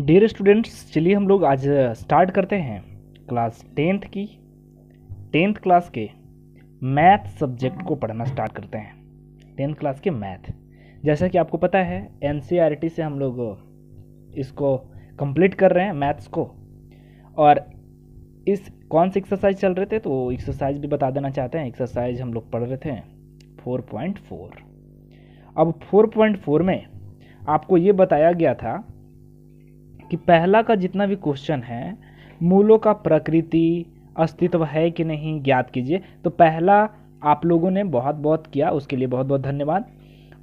dear students चलिए हम लोग आज स्टार्ट करते हैं क्लास टेंथ की टेंथ क्लास के मैथ सब्जेक्ट को पढ़ना स्टार्ट करते हैं टेंथ क्लास के मैथ जैसा कि आपको पता है एन e से हम लोग इसको कंप्लीट कर रहे हैं मैथ्स को और इस कौन से एक्सरसाइज चल रहे थे तो एक्सरसाइज भी बता देना चाहते हैं एक्सरसाइज हम लोग पढ़ रहे थे फोर अब फोर में आपको ये बताया गया था कि पहला का जितना भी क्वेश्चन है मूलों का प्रकृति अस्तित्व है कि नहीं ज्ञात कीजिए तो पहला आप लोगों ने बहुत बहुत किया उसके लिए बहुत बहुत धन्यवाद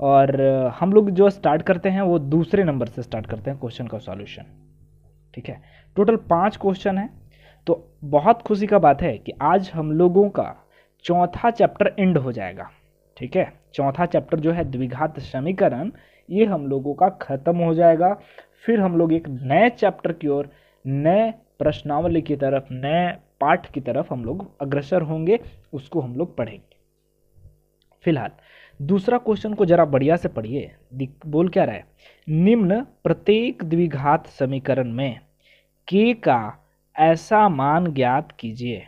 और हम लोग जो स्टार्ट करते हैं वो दूसरे नंबर से स्टार्ट करते हैं क्वेश्चन का सॉल्यूशन ठीक है टोटल पाँच क्वेश्चन है तो बहुत खुशी का बात है कि आज हम लोगों का चौथा चैप्टर एंड हो जाएगा ठीक है चौथा चैप्टर जो है द्विघात समीकरण ये हम लोगों का ख़त्म हो जाएगा फिर हम लोग एक नए चैप्टर की ओर नए प्रश्नावली की तरफ नए पाठ की तरफ हम लोग अग्रसर होंगे उसको हम लोग पढ़ेंगे फिलहाल दूसरा क्वेश्चन को जरा बढ़िया से पढ़िए बोल क्या रहा है निम्न प्रत्येक द्विघात समीकरण में के का ऐसा मान ज्ञात कीजिए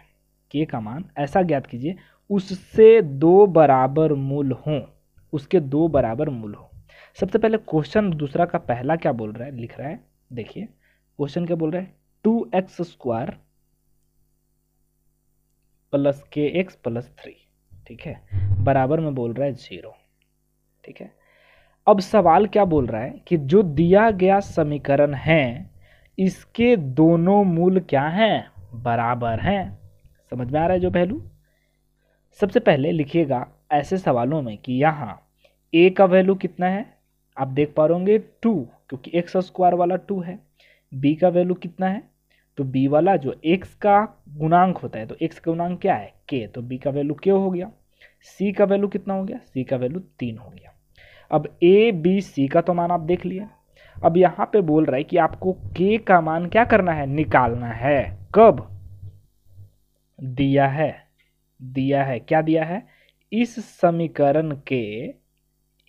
के का मान ऐसा ज्ञात कीजिए उससे दो बराबर मूल हों उसके दो बराबर मूल हो सबसे पहले क्वेश्चन दूसरा का पहला क्या बोल रहा है लिख रहा है देखिए क्वेश्चन क्या बोल रहा है two x square plus k x plus three ठीक है बराबर में बोल रहा है जीरो ठीक है अब सवाल क्या बोल रहा है कि जो दिया गया समीकरण है इसके दोनों मूल क्या हैं बराबर हैं समझ में आ रहा है जो पहलू सबसे पहले लिखिएगा ऐसे सवालों में कि यहाँ ए का वैल्यू कितना है आप देख पा रहे होंगे टू क्योंकि एक्स स्क्वायर वाला टू है बी का वैल्यू कितना है तो बी वाला जो एक्स का गुणांक होता है तो एक्स का गुणांक क्या है के तो बी का वैल्यू क्यों हो गया सी का वैल्यू कितना हो गया सी का वैल्यू तीन हो गया अब ए बी सी का तो मान आप देख लिया अब यहाँ पे बोल रहा है कि आपको के का मान क्या करना है निकालना है कब दिया है दिया है क्या दिया है इस समीकरण के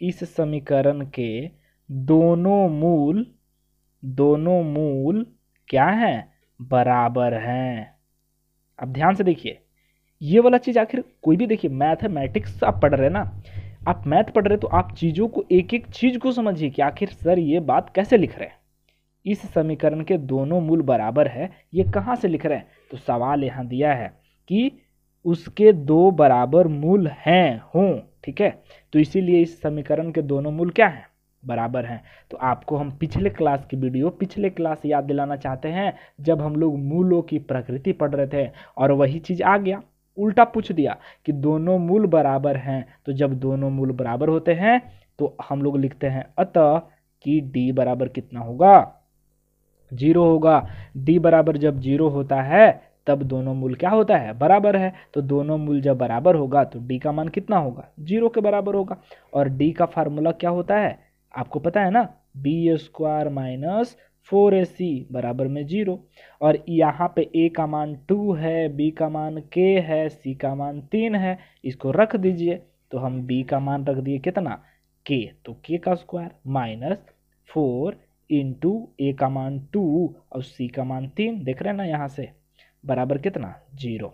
इस समीकरण के दोनों मूल दोनों मूल क्या हैं बराबर हैं अब ध्यान से देखिए ये वाला चीज़ आखिर कोई भी देखिए मैथमेटिक्स आप पढ़ रहे हैं ना आप मैथ पढ़ रहे तो आप चीज़ों को एक एक चीज़ को समझिए कि आखिर सर ये बात कैसे लिख रहे हैं इस समीकरण के दोनों मूल बराबर है ये कहाँ से लिख रहे हैं तो सवाल यहाँ दिया है कि उसके दो बराबर मूल हैं हों ठीक है तो इसीलिए इस समीकरण के दोनों मूल क्या हैं बराबर हैं तो आपको हम पिछले क्लास की वीडियो पिछले क्लास याद दिलाना चाहते हैं जब हम लोग मूलों की प्रकृति पढ़ रहे थे और वही चीज़ आ गया उल्टा पूछ दिया कि दोनों मूल बराबर हैं तो जब दोनों मूल बराबर होते हैं तो हम लोग लिखते हैं अतः कि डी बराबर कितना होगा जीरो होगा डी बराबर जब जीरो होता है तब दोनों मूल क्या होता है बराबर है तो दोनों मूल जब बराबर होगा तो डी का मान कितना होगा जीरो के बराबर होगा और डी का फार्मूला क्या होता है आपको पता है ना b square minus four a c बराबर में जीरो और यहाँ पे ए का मान टू है बी का मान के है सी का मान तीन है इसको रख दीजिए तो हम बी का मान रख दिए कितना के तो के का square minus four into a का मान टू और सी का मान तीन देख रहे हैं ना यहाँ से बराबर कितना जीरो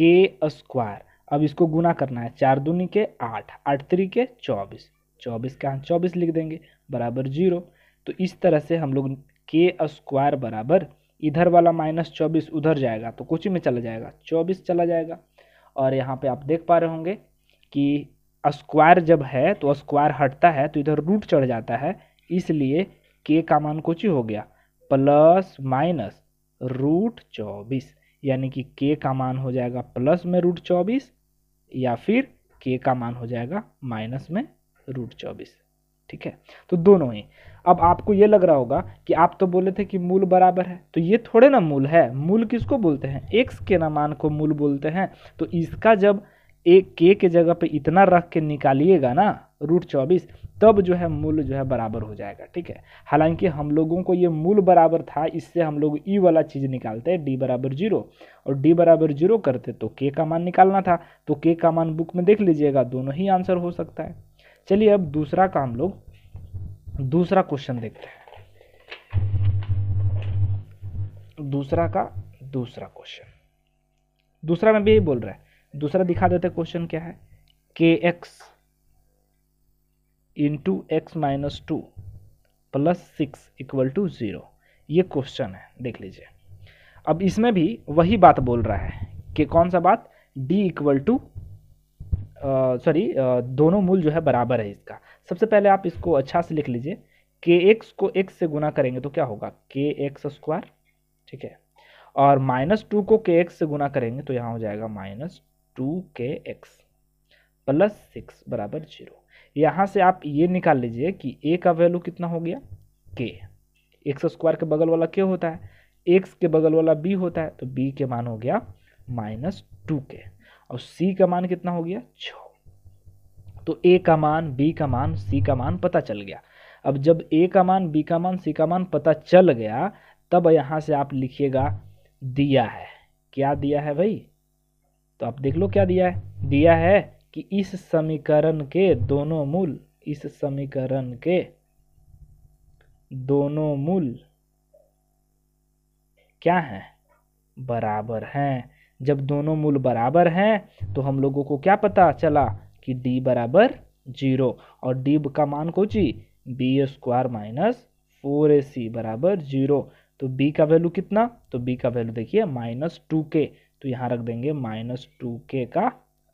के स्क्वायर अब इसको गुना करना है चार दूनी के आठ आठ त्री के चौबीस चौबीस के चौबीस लिख देंगे बराबर जीरो तो इस तरह से हम लोग के स्क्वायर बराबर इधर वाला माइनस चौबीस उधर जाएगा तो कुछ में चला जाएगा चौबीस चला जाएगा और यहाँ पे आप देख पा रहे होंगे कि स्क्वायर जब है तो स्क्वायर हटता है तो इधर रूट चढ़ जाता है इसलिए के का मान कुछ ही हो गया प्लस माइनस रूट चौबीस यानी कि के का मान हो जाएगा प्लस में रूट चौबीस या फिर के का मान हो जाएगा माइनस में रूट चौबीस ठीक है तो दोनों ही अब आपको ये लग रहा होगा कि आप तो बोले थे कि मूल बराबर है तो ये थोड़े ना मूल है मूल किसको बोलते हैं एक्स के ना मान को मूल बोलते हैं तो इसका जब एक के के जगह पे इतना रख के निकालिएगा ना रूट चौबीस तब जो है मूल जो है बराबर हो जाएगा ठीक है हालांकि हम लोगों को ये मूल बराबर था इससे हम लोग ई e वाला चीज़ निकालते हैं डी बराबर जीरो और डी बराबर जीरो करते तो के का मान निकालना था तो के का मान बुक में देख लीजिएगा दोनों ही आंसर हो सकता है चलिए अब दूसरा का हम लोग दूसरा क्वेश्चन देखते हैं दूसरा का दूसरा क्वेश्चन दूसरा में भी यही बोल रहा है दूसरा दिखा देते क्वेश्चन क्या है k x into x minus two plus six equal to zero ये क्वेश्चन है देख लीजिए अब इसमें भी वही बात बोल रहा है कि कौन सा बात d इक्वल टू सॉरी दोनों मूल जो है बराबर है इसका सबसे पहले आप इसको अच्छा से लिख लीजिए के एक्स को एक्स से गुना करेंगे तो क्या होगा के एक्स स्क्वायर ठीक है और माइनस टू को के एक्स से गुना करेंगे तो यहाँ हो जाएगा minus two k x plus six बराबर जीरो यहाँ से आप ये निकाल लीजिए कि ए का वैल्यू कितना हो गया के एक्स स्क्वायर के बगल वाला क्या होता है एक्स के बगल वाला बी होता है तो बी के मान हो गया माइनस टू के और सी का मान कितना हो गया छ तो ए का मान बी का मान सी का मान पता चल गया अब जब ए का मान बी का मान सी का मान पता चल गया तब यहाँ से आप लिखिएगा दिया है क्या दिया है भाई तो आप देख लो क्या दिया है दिया है कि इस समीकरण के दोनों मूल इस समीकरण के दोनों मूल क्या हैं बराबर हैं जब दोनों मूल बराबर हैं तो हम लोगों को क्या पता चला कि d बराबर जीरो और d का मान ची b square minus four a c बराबर जीरो तो b का वैल्यू कितना तो b का वैल्यू देखिए माइनस टू के तो यहाँ रख देंगे माइनस टू के का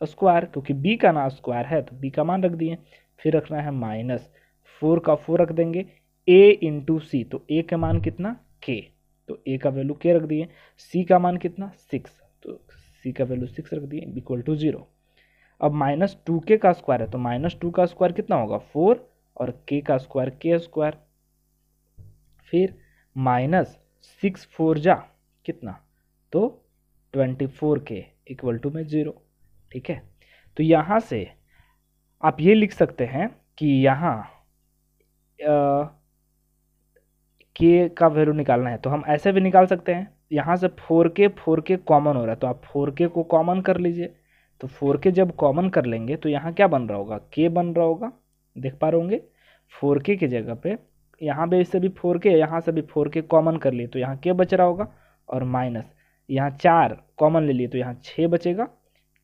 स्क्वायर क्योंकि बी का ना स्क्वायर है तो बी का मान रख दिए फिर रखना है माइनस फोर का फोर रख देंगे ए इंटू सी तो, तो ए का मान कितना के तो ए का वैल्यू के रख दिए सी का मान कितना सिक्स तो सी का वैल्यू सिक्स रख दिए इक्वल टू जीरो अब माइनस टू के का स्क्वायर है तो माइनस टू का स्क्वायर कितना होगा फोर और के का स्क्वायर के स्क्वायर फिर माइनस सिक्स फोर जा कितना तो twenty four k equal to में ज़ीरो ठीक है तो यहाँ से आप ये लिख सकते हैं कि यहाँ के का वैल्यू निकालना है तो हम ऐसे भी निकाल सकते हैं यहाँ से फोर के फोर के कॉमन हो रहा है तो आप फोर के को कॉमन कर लीजिए तो फोर के जब कॉमन कर लेंगे तो यहाँ क्या बन रहा होगा के बन रहा होगा देख पा रहे होंगे फोर के की जगह पे यहाँ पे इससे भी फोर के यहाँ से भी फोर के कॉमन कर लिए तो यहाँ के बच रहा होगा और माइनस यहाँ चार कॉमन ले लिए तो यहाँ छः बचेगा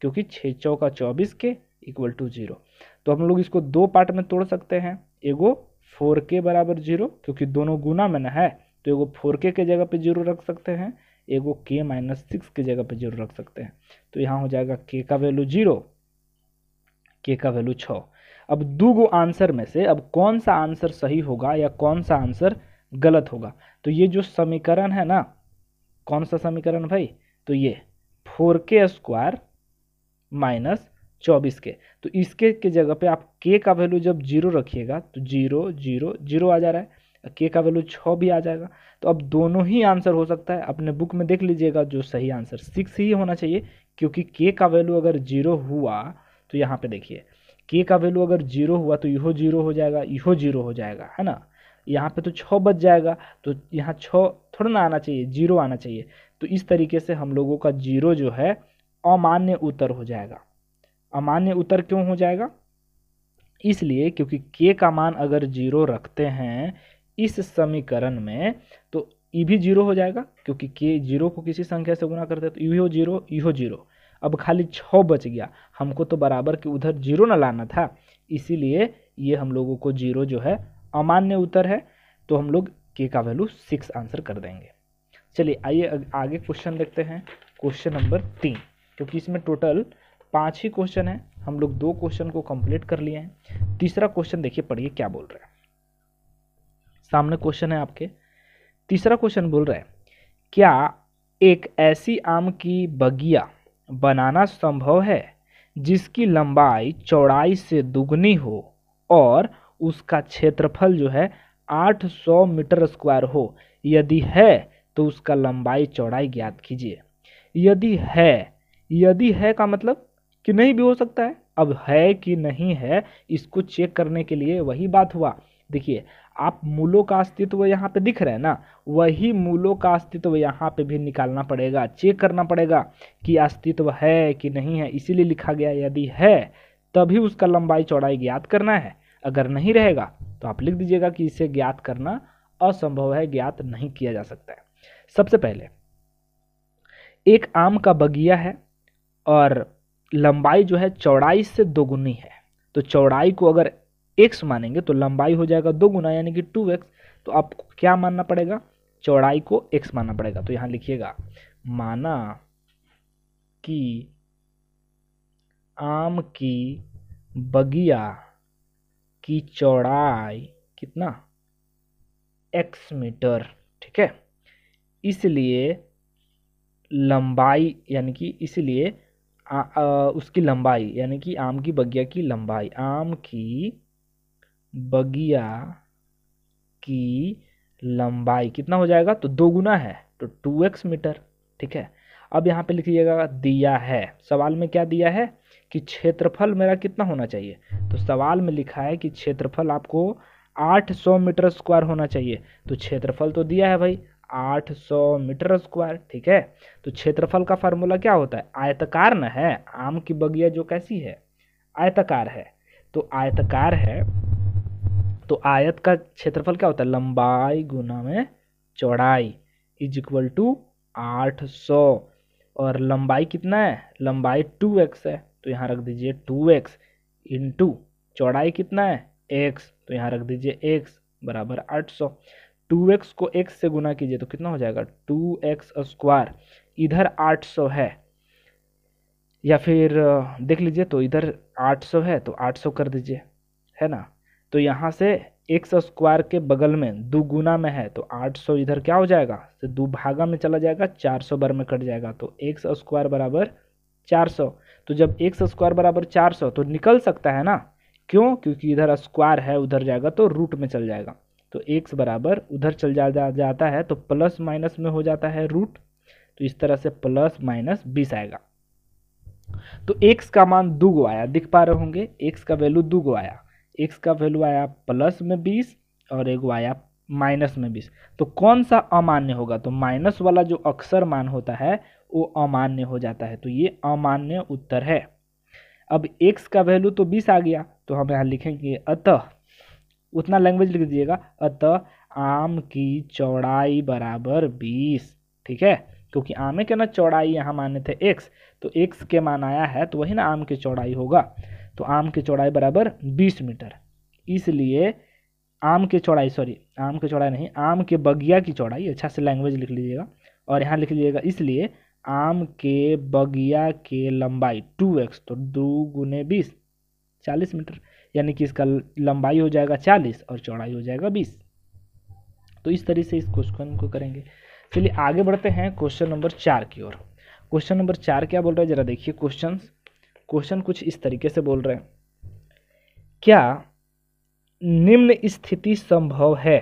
क्योंकि छः चौका चौबीस के इक्वल टू जीरो तो हम लोग इसको दो पार्ट में तोड़ सकते हैं एगो फोर के बराबर जीरो क्योंकि दोनों गुना में ना है तो एगो फोर के जगह पे जीरो रख सकते हैं एगो के माइनस सिक्स के जगह पे जीरो रख सकते हैं तो यहाँ हो जाएगा के का वैल्यू जीरो के का वैल्यू छः अब दो गो आंसर में से अब कौन सा आंसर सही होगा या कौन सा आंसर गलत होगा तो ये जो समीकरण है ना कौन सा समीकरण भाई तो ये फोर के स्क्वायर माइनस चौबीस के तो इसके के जगह पे आप के का वैल्यू जब जीरो रखिएगा तो जीरो जीरो जीरो आ जा रहा है के का वैल्यू छः भी आ जाएगा तो अब दोनों ही आंसर हो सकता है अपने बुक में देख लीजिएगा जो सही आंसर सिक्स ही होना चाहिए क्योंकि के का वैल्यू अगर जीरो हुआ तो यहाँ पे देखिए के का वैल्यू अगर जीरो हुआ तो यो जीरो हो जाएगा यो जीरो हो जाएगा है ना यहाँ पे तो छः बच जाएगा तो यहाँ छः थोड़ा ना आना चाहिए जीरो आना चाहिए तो इस तरीके से हम लोगों का जीरो जो है अमान्य उत्तर हो जाएगा अमान्य उत्तर क्यों हो जाएगा इसलिए क्योंकि के का मान अगर जीरो रखते हैं इस समीकरण में तो ई e भी जीरो हो जाएगा क्योंकि के जीरो को किसी संख्या से गुना करते हैं तो यू e जीरो यू e जीरो अब खाली छः बच गया हमको तो बराबर कि उधर जीरो ना लाना था इसीलिए ये हम लोगों को जीरो जो है अमान्य उत्तर है तो हम लोग के का वैल्यू सिक्स आंसर कर देंगे चलिए आइए आगे क्वेश्चन देखते हैं क्वेश्चन नंबर तीन क्योंकि इसमें टोटल पाँच ही क्वेश्चन है हम लोग दो क्वेश्चन को कंप्लीट कर लिए हैं तीसरा क्वेश्चन देखिए पढ़िए क्या बोल रहा है सामने क्वेश्चन है आपके तीसरा क्वेश्चन बोल रहा है क्या एक ऐसी आम की बगिया बनाना संभव है जिसकी लंबाई चौड़ाई से दुगनी हो और उसका क्षेत्रफल जो है 800 मीटर स्क्वायर हो यदि है तो उसका लंबाई चौड़ाई ज्ञात कीजिए यदि है यदि है का मतलब कि नहीं भी हो सकता है अब है कि नहीं है इसको चेक करने के लिए वही बात हुआ देखिए आप मूलों का अस्तित्व यहाँ पे दिख रहे हैं ना वही मूलों का अस्तित्व यहाँ पे भी निकालना पड़ेगा चेक करना पड़ेगा कि अस्तित्व है कि नहीं है इसीलिए लिखा गया यदि है तभी उसका लंबाई चौड़ाई ज्ञात करना है अगर नहीं रहेगा तो आप लिख दीजिएगा कि इसे ज्ञात करना असंभव है ज्ञात नहीं किया जा सकता है सबसे पहले एक आम का बगिया है और लंबाई जो है चौड़ाई से दोगुनी है तो चौड़ाई को अगर एक्स मानेंगे तो लंबाई हो जाएगा दो गुना यानी कि टू एक्स तो आपको क्या मानना पड़ेगा चौड़ाई को एक्स मानना पड़ेगा तो यहां लिखिएगा माना कि आम की बगिया की चौड़ाई कितना एक्स मीटर ठीक है इसलिए लंबाई यानी कि इसलिए उसकी लंबाई यानी कि आम की बगिया की लंबाई आम की बगिया की लंबाई कितना हो जाएगा तो दो गुना है तो टू एक्स मीटर ठीक है अब यहाँ पे लिखिएगा दिया है सवाल में क्या दिया है कि क्षेत्रफल मेरा कितना होना चाहिए तो सवाल में लिखा है कि क्षेत्रफल आपको 800 मीटर स्क्वायर होना चाहिए तो क्षेत्रफल तो दिया है भाई 800 मीटर स्क्वायर ठीक है तो क्षेत्रफल का फार्मूला क्या होता है आयतकार न है आम की बगिया जो कैसी है आयतकार है तो आयतकार है तो आयत का क्षेत्रफल क्या होता है लंबाई गुना में चौड़ाई इज इक्वल टू आठ सौ और लंबाई कितना है लंबाई टू एक्स है तो यहाँ रख दीजिए टू एक्स टू चौड़ाई कितना है एक्स तो यहाँ रख दीजिए एक्स बराबर आठ सौ टू एक्स को एक्स से गुना कीजिए तो कितना हो जाएगा टू एक्स स्क्वायर इधर आठ सौ है या फिर देख लीजिए तो इधर आठ सौ है तो आठ सौ कर दीजिए है ना तो यहाँ से एक्स स्क्वायर के बगल में दो गुना में है तो आठ सौ इधर क्या हो जाएगा तो दो भागा में चला जाएगा चार सौ बार में कट जाएगा तो एक्स स्क्वायर बराबर चार सौ तो जब एक्स स्क्वायर बराबर चार सौ तो निकल सकता है ना क्यों क्योंकि इधर स्क्वायर है उधर जाएगा तो रूट में चल जाएगा तो एक्स बराबर उधर चल जा, जा जाता है तो प्लस माइनस में हो जाता है रूट तो इस तरह से प्लस माइनस बीस आएगा तो एक्स का मान दो गो आया दिख पा रहे होंगे एक्स का वैल्यू दो गो आया एक्स का वैल्यू आया प्लस में बीस और एक आया माइनस में बीस तो कौन सा अमान्य होगा तो माइनस वाला जो अक्सर मान होता है वो अमान्य हो जाता है तो ये अमान्य उत्तर है अब एक्स का वैल्यू तो बीस आ गया तो हम यहाँ लिखेंगे अतः उतना लैंग्वेज लिख दीजिएगा अतः आम की चौड़ाई बराबर बीस ठीक है क्योंकि आमे के ना चौड़ाई यहाँ माने थे एक्स तो एक्स के मान आया है तो वही ना आम की चौड़ाई होगा तो आम की चौड़ाई बराबर बीस मीटर इसलिए आम की चौड़ाई सॉरी आम की चौड़ाई नहीं आम के बगिया की चौड़ाई अच्छा से लैंग्वेज लिख लीजिएगा और यहाँ लिख लीजिएगा इसलिए आम के बगिया के लंबाई टू एक्स तो दो गुने बीस चालीस मीटर यानी कि इसका लंबाई हो जाएगा चालीस और चौड़ाई हो जाएगा बीस तो इस तरीके से इस क्वेश्चन को करेंगे चलिए आगे बढ़ते हैं क्वेश्चन नंबर चार की ओर क्वेश्चन नंबर चार क्या बोल रहा है जरा देखिए क्वेश्चन क्वेश्चन कुछ इस तरीके से बोल रहे हैं क्या निम्न स्थिति संभव है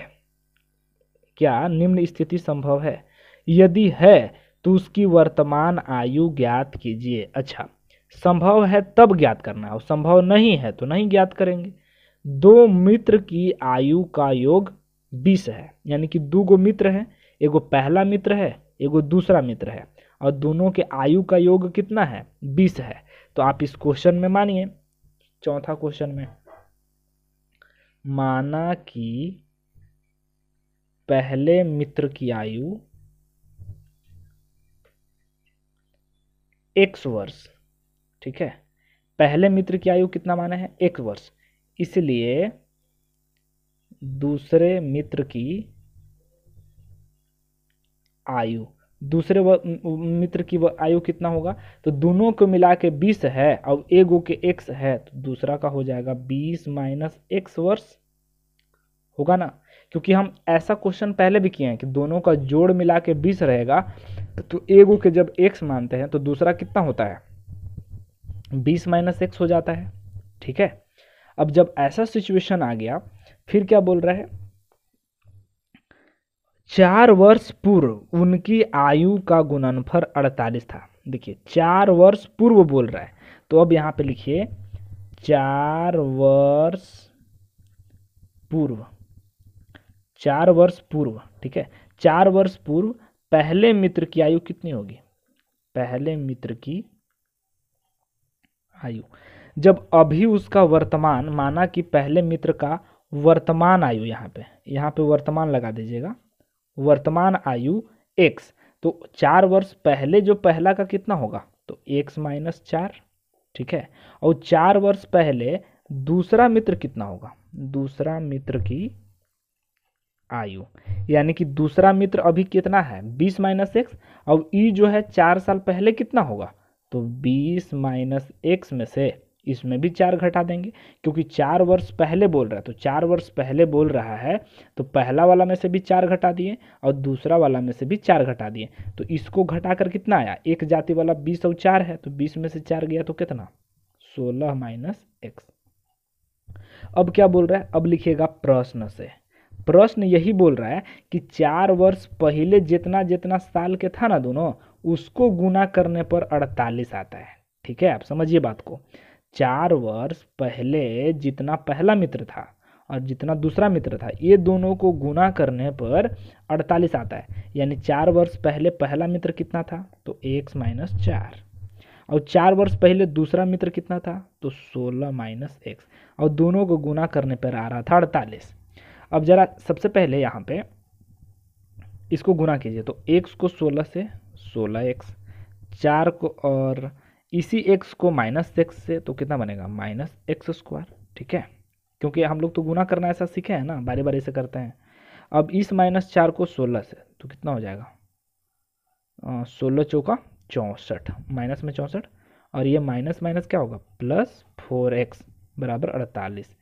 क्या निम्न स्थिति संभव है यदि है तो उसकी वर्तमान आयु ज्ञात कीजिए अच्छा संभव है तब ज्ञात करना है संभव नहीं है तो नहीं ज्ञात करेंगे दो मित्र की आयु का योग बीस है यानी कि दो गो मित्र है एगो पहला मित्र है एगो दूसरा मित्र है और दोनों के आयु का योग कितना है बीस है तो आप इस क्वेश्चन में मानिए चौथा क्वेश्चन में माना कि पहले मित्र की आयु एक्स वर्ष ठीक है पहले मित्र की आयु कितना माना है एक वर्ष इसलिए दूसरे मित्र की आयु दूसरे व, मित्र की आयु कितना होगा तो दोनों को मिला के बीस है और एगो के एक्स है तो दूसरा का हो जाएगा बीस माइनस एक्स वर्ष होगा ना क्योंकि हम ऐसा क्वेश्चन पहले भी किए हैं कि दोनों का जोड़ मिला के बीस रहेगा तो एगो के जब एक्स मानते हैं तो दूसरा कितना होता है बीस माइनस एक्स हो जाता है ठीक है अब जब ऐसा सिचुएशन आ गया फिर क्या बोल रहा है चार वर्ष पूर्व उनकी आयु का गुणनफल अड़तालीस था देखिए चार वर्ष पूर्व बोल रहा है तो अब यहां पे लिखिए चार वर्ष पूर्व चार वर्ष पूर्व ठीक है चार वर्ष पूर्व पहले मित्र की आयु कितनी होगी पहले मित्र की आयु जब अभी उसका वर्तमान माना कि पहले मित्र का वर्तमान आयु यहाँ पे यहाँ पे वर्तमान लगा दीजिएगा वर्तमान आयु एक्स तो चार वर्ष पहले जो पहला का कितना होगा तो एक्स माइनस चार ठीक है और चार वर्ष पहले दूसरा मित्र कितना होगा दूसरा मित्र की आयु यानी कि दूसरा मित्र अभी कितना है बीस माइनस एक्स और ई जो है चार साल पहले कितना होगा तो बीस माइनस एक्स में से इसमें भी चार घटा देंगे क्योंकि चार वर्ष पहले बोल रहा है तो चार वर्ष पहले बोल रहा है तो पहला वाला में से भी चार घटा दिए और दूसरा वाला में से भी चार घटा दिए तो इसको घटा कर कितना आया एक जाति वाला बीस और चार है तो बीस में से चार गया तो कितना सोलह माइनस एक्स अब क्या बोल रहा है अब लिखिएगा प्रश्न से प्रश्न यही बोल रहा है कि चार वर्ष पहले जितना जितना साल के था ना दोनों उसको गुना करने पर अड़तालीस आता है ठीक है आप समझिए बात को चार वर्ष पहले जितना पहला मित्र था और जितना दूसरा मित्र था ये दोनों को गुना करने पर 48 आता है यानी चार वर्ष पहले पहला मित्र कितना था तो एक माइनस चार और चार वर्ष पहले दूसरा मित्र कितना था तो सोलह माइनस एक्स और दोनों को गुना करने पर आ रहा था अड़तालीस अब ज़रा सबसे पहले यहाँ पे इसको गुना कीजिए तो एक्स को सोलह से सोलह एक्स चार को और इसी एक्स को माइनस एक्स से तो कितना बनेगा माइनस एक्स स्क्वायर ठीक है क्योंकि हम लोग तो गुना करना ऐसा सीखे हैं ना बारी बारी से करते हैं अब इस माइनस चार को सोलह से तो कितना हो जाएगा सोलह चौका चौंसठ माइनस में चौंसठ और ये माइनस माइनस क्या होगा प्लस फोर एक्स बराबर अड़तालीस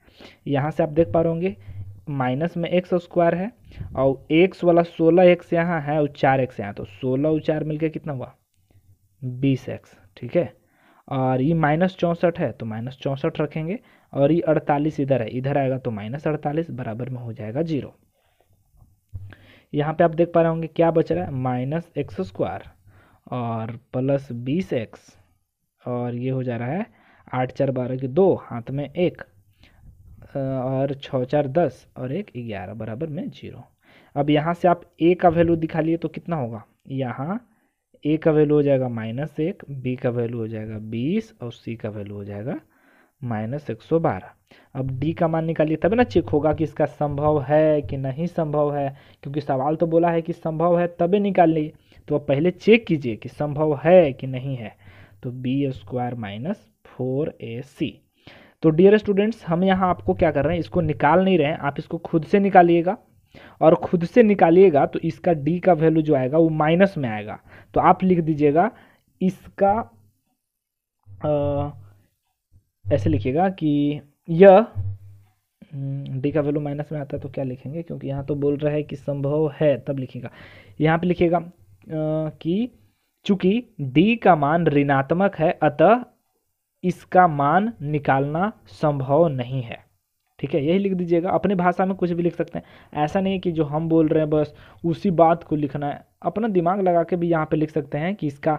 यहाँ से आप देख पा रहे होंगे माइनस में एक्स स्क्वायर है और एक्स वाला सोलह एक्स यहाँ है और चार एक्स यहाँ तो सोलह और चार मिलकर कितना हुआ बीस एक्स ठीक है और ये माइनस चौंसठ है तो माइनस चौंसठ रखेंगे और ये अड़तालीस इधर है इधर आएगा तो माइनस अड़तालीस बराबर में हो जाएगा जीरो यहाँ पे आप देख पा रहे होंगे क्या बच रहा है माइनस एक्स स्क्वायर और प्लस बीस एक्स और ये हो जा रहा है आठ चार बारह के दो हाथ में एक और छः चार दस और एक ग्यारह बराबर में जीरो अब यहाँ से आप ए का वैल्यू दिखा लिए तो कितना होगा यहाँ ए का वैल्यू हो जाएगा माइनस एक बी का वैल्यू हो जाएगा बीस और सी का वैल्यू हो जाएगा माइनस एक सौ बारह अब डी का मान निकालिए तब ना चेक होगा कि इसका संभव है कि नहीं संभव है क्योंकि सवाल तो बोला है कि संभव है तब निकाल लिए तो आप पहले चेक कीजिए कि संभव है कि नहीं है तो b square minus four a c तो डियर स्टूडेंट्स हम यहाँ आपको क्या कर रहे हैं इसको निकाल नहीं रहे हैं आप इसको खुद से निकालिएगा और खुद से निकालिएगा तो इसका डी का वैल्यू जो आएगा वो माइनस में आएगा तो आप लिख दीजिएगा इसका आ, ऐसे लिखिएगा कि यह हम्म, डी का वैल्यू माइनस में आता है तो क्या लिखेंगे क्योंकि यहाँ तो बोल रहा है कि संभव है तब लिखेगा यहाँ पे लिखिएगा कि चूंकि डी का मान ऋणात्मक है अतः इसका मान निकालना संभव नहीं है ठीक है यही लिख दीजिएगा अपने भाषा में कुछ भी लिख सकते हैं ऐसा नहीं है कि जो हम बोल रहे हैं बस उसी बात को लिखना है अपना दिमाग लगा के भी यहाँ पे लिख सकते हैं कि इसका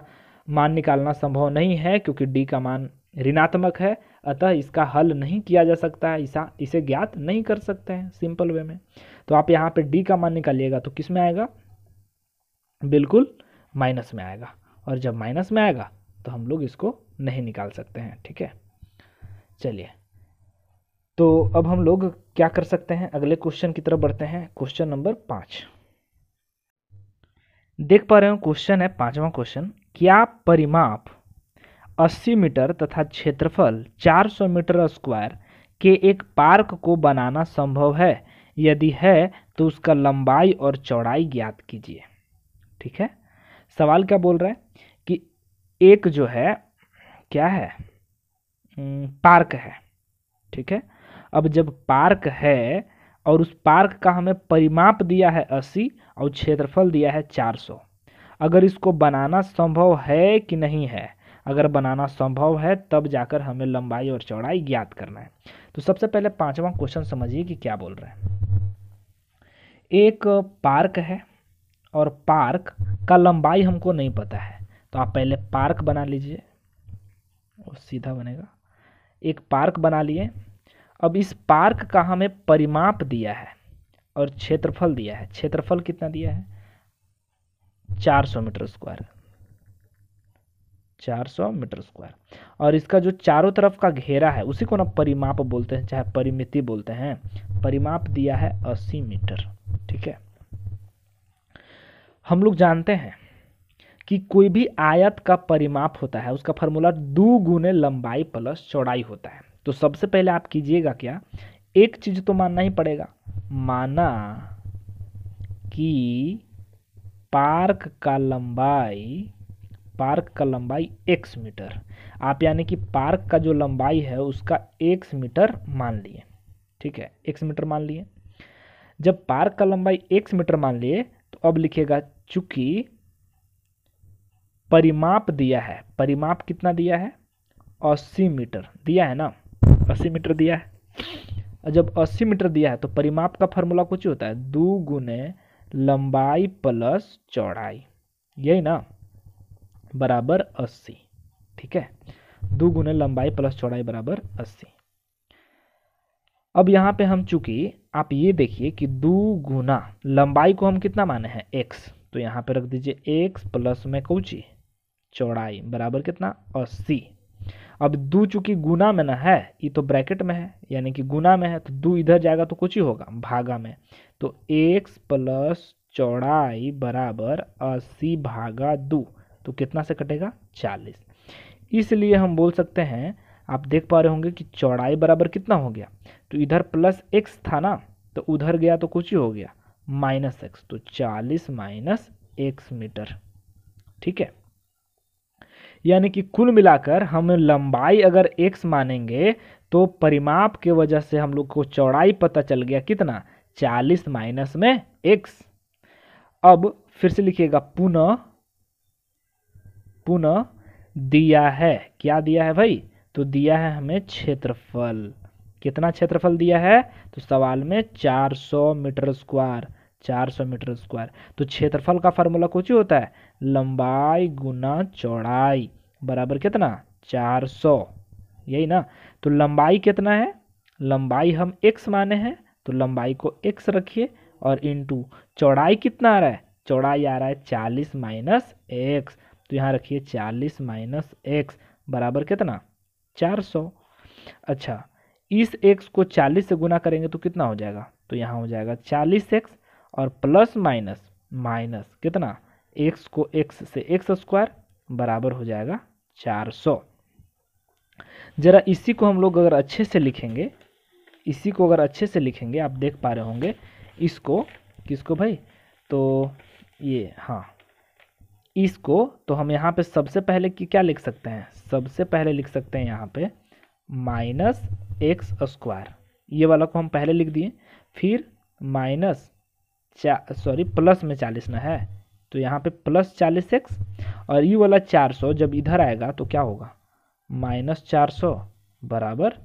मान निकालना संभव नहीं है क्योंकि डी का मान ऋणात्मक है अतः इसका हल नहीं किया जा सकता है इसा इसे ज्ञात नहीं कर सकते हैं सिंपल वे में तो आप यहाँ पर डी का मान निकालिएगा तो किस में आएगा बिल्कुल माइनस में आएगा और जब माइनस में आएगा तो हम लोग इसको नहीं निकाल सकते हैं ठीक है चलिए तो अब हम लोग क्या कर सकते हैं अगले क्वेश्चन की तरफ बढ़ते हैं क्वेश्चन नंबर पाँच देख पा रहे हो क्वेश्चन है पांचवा क्वेश्चन क्या परिमाप 80 मीटर तथा क्षेत्रफल 400 मीटर स्क्वायर के एक पार्क को बनाना संभव है यदि है तो उसका लंबाई और चौड़ाई ज्ञात कीजिए ठीक है सवाल क्या बोल रहा है एक जो है क्या है हम्म, पार्क है ठीक है अब जब पार्क है और उस पार्क का हमें परिमाप दिया है अस्सी और क्षेत्रफल दिया है चार सौ अगर इसको बनाना संभव है कि नहीं है अगर बनाना संभव है तब जाकर हमें लंबाई और चौड़ाई ज्ञात करना है तो सबसे पहले पांचवा क्वेश्चन समझिए कि क्या बोल रहे हैं एक पार्क है और पार्क का लंबाई हमको नहीं पता है तो आप पहले पार्क बना लीजिए और सीधा बनेगा एक पार्क बना लिए अब इस पार्क का हमें परिमाप दिया है और क्षेत्रफल दिया है क्षेत्रफल कितना दिया है 400 मीटर स्क्वायर 400 मीटर स्क्वायर और इसका जो चारों तरफ का घेरा है उसी को ना परिमाप बोलते हैं चाहे परिमिति बोलते हैं परिमाप दिया है 80 मीटर ठीक है हम लोग जानते हैं कि कोई भी आयत का परिमाप होता है उसका फॉर्मूला दो गुने लंबाई प्लस चौड़ाई होता है तो सबसे पहले आप कीजिएगा क्या एक चीज तो मानना ही पड़ेगा माना कि पार्क का लंबाई पार्क का लंबाई एक्स मीटर आप यानी कि पार्क का जो लंबाई है उसका एक्स मीटर मान लिए ठीक है एक्स मीटर मान लिए जब पार्क का लंबाई एक्स मीटर मान लिए तो अब लिखिएगा चूंकि परिमाप दिया है परिमाप कितना दिया है अस्सी मीटर दिया है ना अस्सी मीटर दिया है और जब अस्सी मीटर दिया है तो परिमाप का फॉर्मूला कुछ होता है दो गुने लंबाई प्लस चौड़ाई यही ना बराबर अस्सी ठीक है दो गुने लंबाई प्लस चौड़ाई बराबर अस्सी अब यहाँ पे हम चूंकि आप ये देखिए कि दो गुना लंबाई को हम कितना माने हैं एक्स तो यहाँ पे रख दीजिए एक्स प्लस में कौची चौड़ाई बराबर कितना अस्सी अब दो चूंकि गुना में ना है ये तो ब्रैकेट में है यानी कि गुना में है तो दो इधर जाएगा तो कुछ ही होगा भागा में तो एक्स प्लस चौड़ाई बराबर अस्सी भागा दू तो कितना से कटेगा चालीस इसलिए हम बोल सकते हैं आप देख पा रहे होंगे कि चौड़ाई बराबर कितना हो गया तो इधर प्लस एक्स था ना तो उधर गया तो कुछ ही हो गया माइनस एक्स तो चालीस माइनस एक्स मीटर ठीक है यानी कि कुल मिलाकर हम लंबाई अगर एक्स मानेंगे तो परिमाप के वजह से हम लोग को चौड़ाई पता चल गया कितना चालीस माइनस में एक्स अब फिर से लिखिएगा पुनः पुनः दिया है क्या दिया है भाई तो दिया है हमें क्षेत्रफल कितना क्षेत्रफल दिया है तो सवाल में 400 मीटर स्क्वायर 400 मीटर स्क्वायर तो क्षेत्रफल का फार्मूला कुछ होता है लंबाई गुना चौड़ाई बराबर कितना 400 यही ना तो लंबाई कितना है लंबाई हम एक्स माने हैं तो लंबाई को एक्स रखिए और टू चौड़ाई कितना आ रहा है चौड़ाई आ रहा है चालीस माइनस एक्स तो यहाँ रखिए चालीस माइनस एक्स बराबर कितना चार सौ अच्छा इस एक्स को चालीस से गुना करेंगे तो कितना हो जाएगा तो यहाँ हो जाएगा चालीस एक्स और प्लस माइनस माइनस कितना एक्स को एक्स से एक्स स्क्वायर बराबर हो जाएगा चार सौ जरा इसी को हम लोग अगर अच्छे से लिखेंगे इसी को अगर अच्छे से लिखेंगे आप देख पा रहे होंगे इसको किसको भाई तो ये हाँ इसको तो हम यहाँ पे सबसे पहले कि क्या लिख सकते हैं सबसे पहले लिख सकते हैं यहाँ पे माइनस एक्स स्क्वायर ये वाला को हम पहले लिख दिए फिर माइनस चा सॉरी प्लस में चालीस ना है तो यहाँ पे प्लस चालीस एक्स और ये वाला चार सौ जब इधर आएगा तो क्या होगा माइनस चार सौ बराबर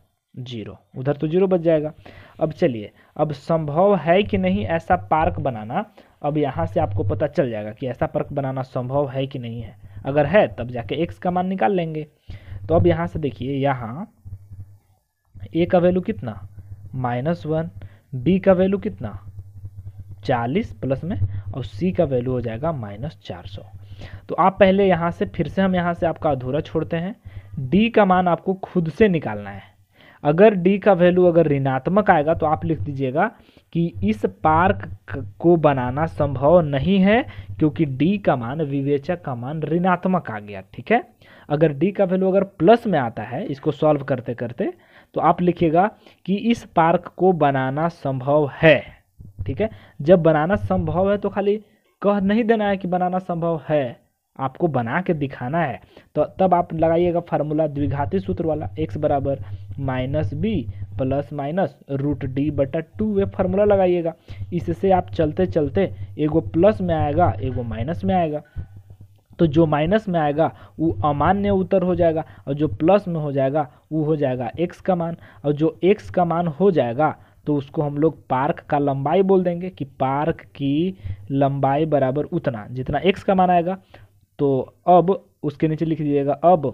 जीरो उधर तो जीरो बच जाएगा अब चलिए अब संभव है कि नहीं ऐसा पार्क बनाना अब यहाँ से आपको पता चल जाएगा कि ऐसा पार्क बनाना संभव है कि नहीं है अगर है तब जाके एक्स का मान निकाल लेंगे तो अब यहाँ से देखिए यहाँ ए का वैल्यू कितना माइनस वन बी का वैल्यू कितना चालीस प्लस में और सी का वैल्यू हो जाएगा माइनस चार सौ तो आप पहले यहाँ से फिर से हम यहाँ से आपका अधूरा छोड़ते हैं डी का मान आपको खुद से निकालना है अगर डी का वैल्यू अगर ऋणात्मक आएगा तो आप लिख दीजिएगा कि इस पार्क को बनाना संभव नहीं है क्योंकि डी का मान विवेचक का मान ऋणात्मक आ गया ठीक है अगर डी का वैल्यू अगर प्लस में आता है इसको सॉल्व करते करते तो आप लिखिएगा कि इस पार्क को बनाना संभव है ठीक है जब बनाना संभव है तो खाली कह नहीं देना है कि बनाना संभव है आपको बना के दिखाना है तो तब आप लगाइएगा फार्मूला द्विघाती सूत्र वाला एक्स बराबर minus b plus minus root D बटा टू ये फार्मूला लगाइएगा इससे आप चलते चलते एगो प्लस में आएगा एगो माइनस में आएगा तो जो माइनस में आएगा वो अमान्य उत्तर हो जाएगा और जो प्लस में हो जाएगा वो हो जाएगा एक्स का मान और जो एक्स का मान हो जाएगा तो उसको हम लोग पार्क का लंबाई बोल देंगे कि पार्क की लंबाई बराबर उतना जितना एक्स का मान आएगा तो अब उसके नीचे लिख दीजिएगा अब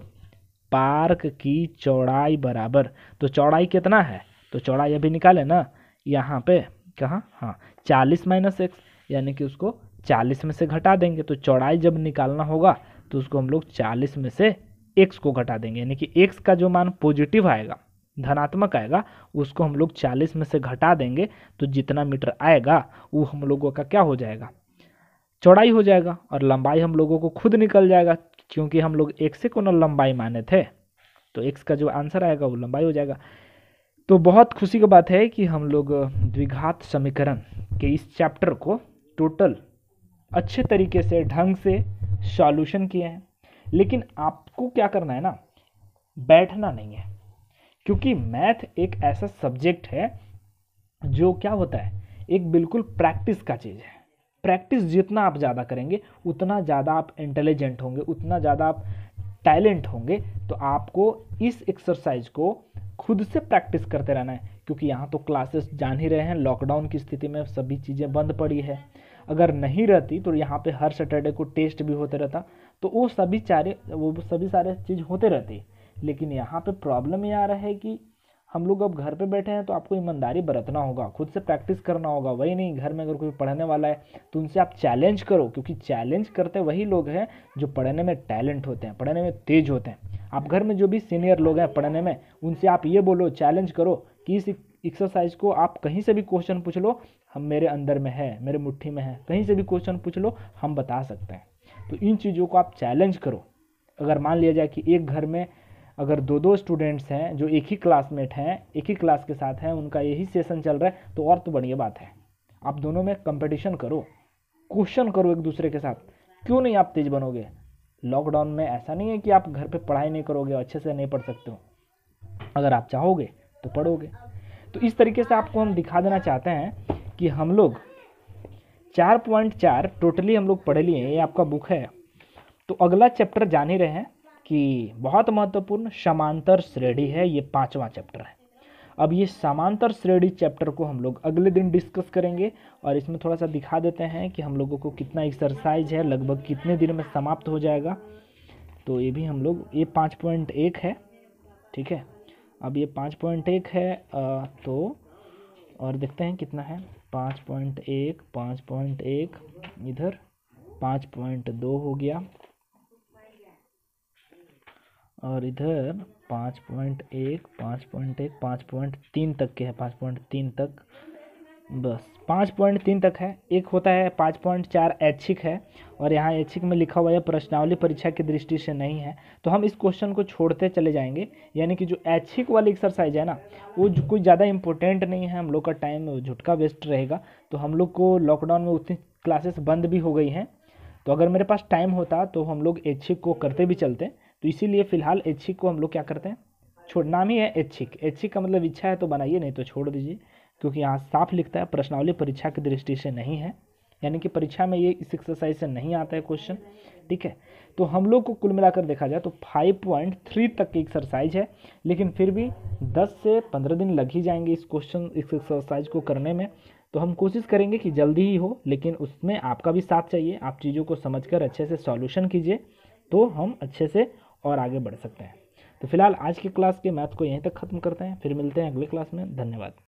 पार्क की चौड़ाई बराबर तो चौड़ाई कितना है तो चौड़ाई अभी निकाले ना यहाँ पे कहाँ हाँ चालीस माइनस एक्स यानी कि उसको चालीस में से घटा देंगे तो चौड़ाई जब निकालना होगा तो उसको हम लोग चालीस में से एक्स को घटा देंगे यानी कि एक्स का जो मान पॉजिटिव आएगा धनात्मक आएगा उसको हम लोग चालीस में से घटा देंगे तो जितना मीटर आएगा वो हम लोगों का क्या हो जाएगा चौड़ाई हो जाएगा और लंबाई हम लोगों को खुद निकल जाएगा क्योंकि हम लोग एक से कोनो लंबाई माने थे तो एक्स का जो आंसर आएगा वो लंबाई हो जाएगा तो बहुत खुशी की बात है कि हम लोग द्विघात समीकरण के इस चैप्टर को टोटल अच्छे तरीके से ढंग से सॉल्यूशन किए हैं लेकिन आपको क्या करना है ना बैठना नहीं है क्योंकि मैथ एक ऐसा सब्जेक्ट है जो क्या होता है एक बिल्कुल प्रैक्टिस का चीज़ है प्रैक्टिस जितना आप ज़्यादा करेंगे उतना ज़्यादा आप इंटेलिजेंट होंगे उतना ज़्यादा आप टैलेंट होंगे तो आपको इस एक्सरसाइज को खुद से प्रैक्टिस करते रहना है क्योंकि यहाँ तो क्लासेस जान ही रहे हैं लॉकडाउन की स्थिति में सभी चीज़ें बंद पड़ी है अगर नहीं रहती तो यहाँ पे हर सैटरडे को टेस्ट भी होते रहता तो वो सभी चारे वो सभी सारे चीज़ होते रहती लेकिन यहाँ पे प्रॉब्लम ये आ रहा है कि हम लोग अब घर पे बैठे हैं तो आपको ईमानदारी बरतना होगा खुद से प्रैक्टिस करना होगा वही नहीं घर में अगर कोई पढ़ने वाला है तो उनसे आप चैलेंज करो क्योंकि चैलेंज करते वही लोग हैं जो पढ़ने में टैलेंट होते हैं पढ़ने में तेज होते हैं आप घर में जो भी सीनियर लोग हैं पढ़ने में उनसे आप ये बोलो चैलेंज करो कि इस एक्सरसाइज को आप कहीं से भी क्वेश्चन पूछ लो हम मेरे अंदर में है मेरे मुट्ठी में है कहीं से भी क्वेश्चन पूछ लो हम बता सकते हैं तो इन चीज़ों को आप चैलेंज करो अगर मान लिया जाए कि एक घर में अगर दो दो स्टूडेंट्स हैं जो एक ही क्लासमेट हैं एक ही क्लास के साथ हैं उनका यही सेशन चल रहा है तो और तो बढ़िया बात है आप दोनों में कंपटीशन करो क्वेश्चन करो एक दूसरे के साथ क्यों नहीं आप तेज बनोगे लॉकडाउन में ऐसा नहीं है कि आप घर पर पढ़ाई नहीं करोगे अच्छे से नहीं पढ़ सकते हो अगर आप चाहोगे तो पढ़ोगे तो इस तरीके से आपको हम दिखा देना चाहते हैं कि हम लोग चार पॉइंट चार टोटली हम लोग पढ़ लिए ये आपका बुक है तो अगला चैप्टर जान ही रहे हैं कि बहुत महत्वपूर्ण समांतर श्रेणी है ये पांचवा चैप्टर है अब ये समांतर श्रेणी चैप्टर को हम लोग अगले दिन डिस्कस करेंगे और इसमें थोड़ा सा दिखा देते हैं कि हम लोगों को कितना एक्सरसाइज है लगभग कितने दिन में समाप्त हो जाएगा तो ये भी हम लोग ये पाँच पॉइंट एक है ठीक है अब ये पाँच पॉइंट एक है तो और देखते हैं कितना है पाँच पॉइंट एक पाँच पॉइंट एक इधर पाँच पॉइंट दो हो गया और इधर पाँच पॉइंट एक पाँच पॉइंट एक पाँच पॉइंट तीन तक के हैं पाँच पॉइंट तीन तक बस पाँच पॉइंट तीन तक है एक होता है पाँच पॉइंट चार ऐच्छिक है और यहाँ ऐच्छिक में लिखा हुआ है प्रश्नावली परीक्षा की दृष्टि से नहीं है तो हम इस क्वेश्चन को छोड़ते चले जाएंगे यानी कि जो ऐच्छिक वाली एक्सरसाइज है ना वो कुछ ज़्यादा इंपॉर्टेंट नहीं है हम लोग का टाइम झुटका वेस्ट रहेगा तो हम लोग को लॉकडाउन में उतनी क्लासेस बंद भी हो गई हैं तो अगर मेरे पास टाइम होता तो हम लोग ऐच्छिक को करते भी चलते तो इसीलिए फिलहाल ऐच्छिक को हम लोग क्या करते हैं छोड़ नाम ही है ऐच्छिक ऐच्छिक का मतलब इच्छा है तो बनाइए नहीं तो छोड़ दीजिए क्योंकि यहाँ साफ लिखता है प्रश्नावली परीक्षा की दृष्टि से नहीं है यानी कि परीक्षा में ये इस एक्सरसाइज से नहीं आता है क्वेश्चन ठीक है तो हम लोग को कुल मिलाकर देखा जाए तो 5.3 तक की एक्सरसाइज है लेकिन फिर भी 10 से 15 दिन लग ही जाएंगे इस क्वेश्चन इस एक्सरसाइज को करने में तो हम कोशिश करेंगे कि जल्दी ही हो लेकिन उसमें आपका भी साथ चाहिए आप चीज़ों को समझ कर अच्छे से सॉल्यूशन कीजिए तो हम अच्छे से और आगे बढ़ सकते हैं तो फिलहाल आज की क्लास के मैथ को यहीं तक ख़त्म करते हैं फिर मिलते हैं अगले क्लास में धन्यवाद